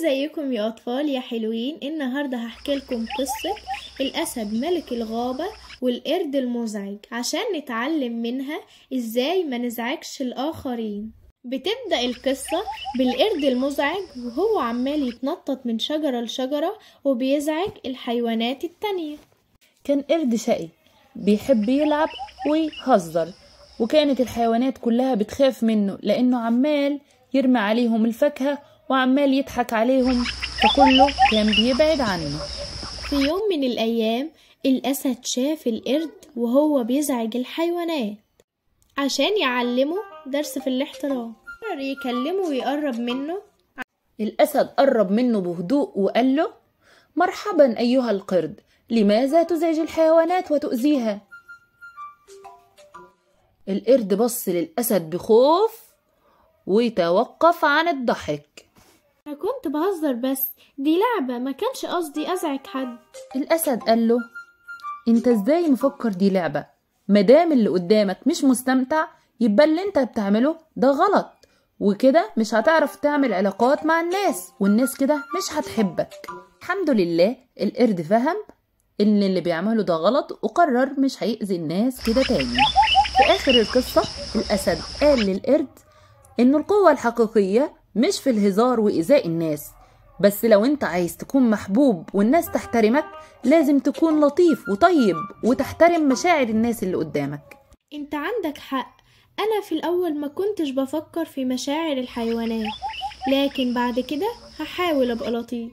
ازيكم يا اطفال يا حلوين النهارده هحكي لكم قصه الاسد ملك الغابه والقرد المزعج عشان نتعلم منها ازاي ما نزعجش الاخرين بتبدا القصه بالقرد المزعج وهو عمال يتنطط من شجره لشجره وبيزعج الحيوانات التانيه كان قرد شقي بيحب يلعب ويهزر وكانت الحيوانات كلها بتخاف منه لانه عمال يرمي عليهم الفاكهه وعمال يضحك عليهم فكله كان بيبعد عنه في يوم من الأيام الأسد شاف القرد وهو بيزعج الحيوانات عشان يعلمه درس في الاحترام قرر يكلمه ويقرب منه الأسد قرب منه بهدوء وقال له مرحبا أيها القرد لماذا تزعج الحيوانات وتؤذيها القرد بص للأسد بخوف وتوقف عن الضحك أنا كنت بهزر بس دي لعبة ما كانش قصدي أزعج حد الأسد قال له أنت إزاي مفكر دي لعبة مدام اللي قدامك مش مستمتع يبقى اللي أنت بتعمله ده غلط وكده مش هتعرف تعمل علاقات مع الناس والناس كده مش هتحبك الحمد لله القرد فهم ان اللي بيعمله ده غلط وقرر مش هيأذي الناس كده تاني في آخر القصة الأسد قال للقرد إن القوة الحقيقية مش في الهزار وإيذاء الناس بس لو انت عايز تكون محبوب والناس تحترمك لازم تكون لطيف وطيب وتحترم مشاعر الناس اللي قدامك انت عندك حق انا في الاول ما كنتش بفكر في مشاعر الحيوانات لكن بعد كده هحاول ابقى لطيف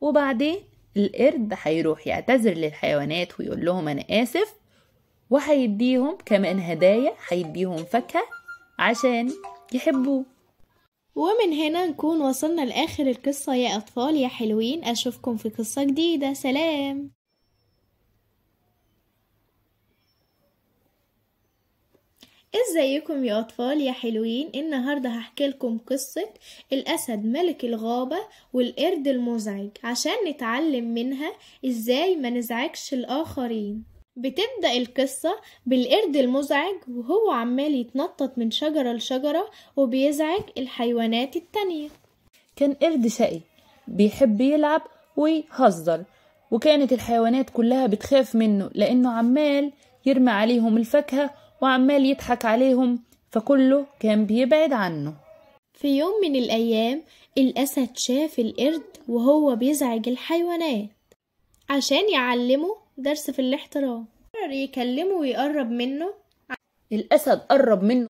وبعدين القرد هيروح يعتذر للحيوانات ويقول لهم انا اسف وهيديهم كمان هدايا هيديهم فاكهه عشان يحبوه ومن هنا نكون وصلنا لآخر القصة يا أطفال يا حلوين أشوفكم في قصة جديدة سلام ازيكم يا اطفال يا حلوين النهارده هحكي لكم قصه الاسد ملك الغابه والقرد المزعج عشان نتعلم منها ازاي ما نزعجش الاخرين بتبدأ القصة بالقرد المزعج وهو عمال يتنطط من شجرة لشجرة وبيزعج الحيوانات التانية كان قرد شقي بيحب يلعب ويهزر وكانت الحيوانات كلها بتخاف منه لأنه عمال يرمي عليهم الفاكهة وعمال يضحك عليهم فكله كان بيبعد عنه في يوم من الأيام الأسد شاف القرد وهو بيزعج الحيوانات عشان يعلمه درس في الاحترام قرر يكلمه ويقرب منه الأسد قرب منه